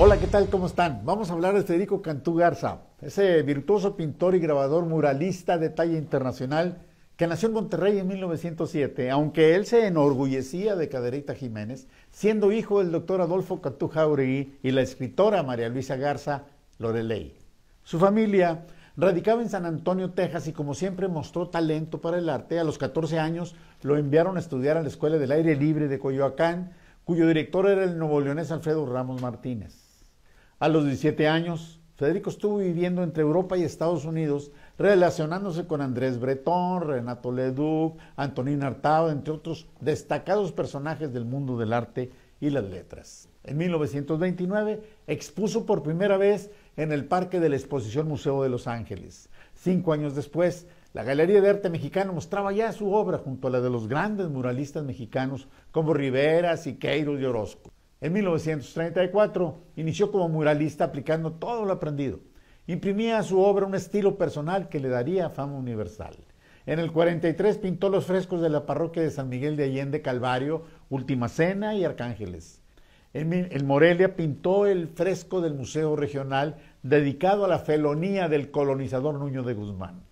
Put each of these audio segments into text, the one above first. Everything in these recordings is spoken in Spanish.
Hola, ¿qué tal? ¿Cómo están? Vamos a hablar de Federico Cantú Garza, ese virtuoso pintor y grabador muralista de talla internacional que nació en Monterrey en 1907, aunque él se enorgullecía de Caderita Jiménez, siendo hijo del doctor Adolfo Cantú Jauregui y la escritora María Luisa Garza Loreley. Su familia radicaba en San Antonio, Texas, y como siempre mostró talento para el arte. A los 14 años lo enviaron a estudiar a la Escuela del Aire Libre de Coyoacán, cuyo director era el nuevo leonés Alfredo Ramos Martínez. A los 17 años, Federico estuvo viviendo entre Europa y Estados Unidos, relacionándose con Andrés Breton, Renato Leduc, Antonín Artaud, entre otros destacados personajes del mundo del arte y las letras. En 1929 expuso por primera vez en el Parque de la Exposición Museo de Los Ángeles. Cinco años después, la Galería de Arte Mexicano mostraba ya su obra junto a la de los grandes muralistas mexicanos como Rivera, Siqueiros y Orozco. En 1934 inició como muralista aplicando todo lo aprendido. Imprimía a su obra un estilo personal que le daría fama universal. En el 43 pintó los frescos de la parroquia de San Miguel de Allende Calvario, Última Cena y Arcángeles. En Morelia pintó el fresco del Museo Regional dedicado a la felonía del colonizador Nuño de Guzmán.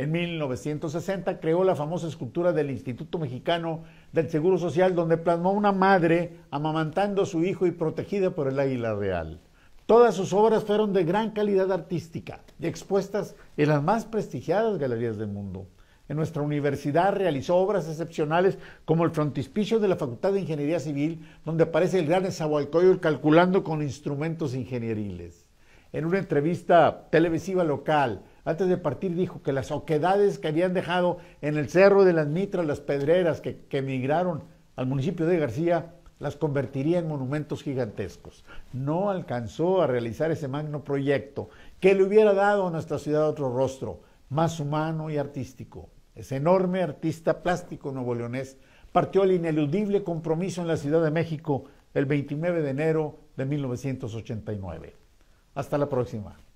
En 1960 creó la famosa escultura del Instituto Mexicano del Seguro Social, donde plasmó una madre amamantando a su hijo y protegida por el águila real. Todas sus obras fueron de gran calidad artística y expuestas en las más prestigiadas galerías del mundo. En nuestra universidad realizó obras excepcionales como el frontispicio de la Facultad de Ingeniería Civil, donde aparece el gran Esahualcoyol calculando con instrumentos ingenieriles. En una entrevista televisiva local, antes de partir dijo que las oquedades que habían dejado en el cerro de las Mitras, las pedreras que, emigraron al municipio de García, las convertiría en monumentos gigantescos. No alcanzó a realizar ese magno proyecto que le hubiera dado a nuestra ciudad otro rostro, más humano y artístico. Ese enorme artista plástico nuevo leonés partió el ineludible compromiso en la Ciudad de México el 29 de enero de 1989. Hasta la próxima.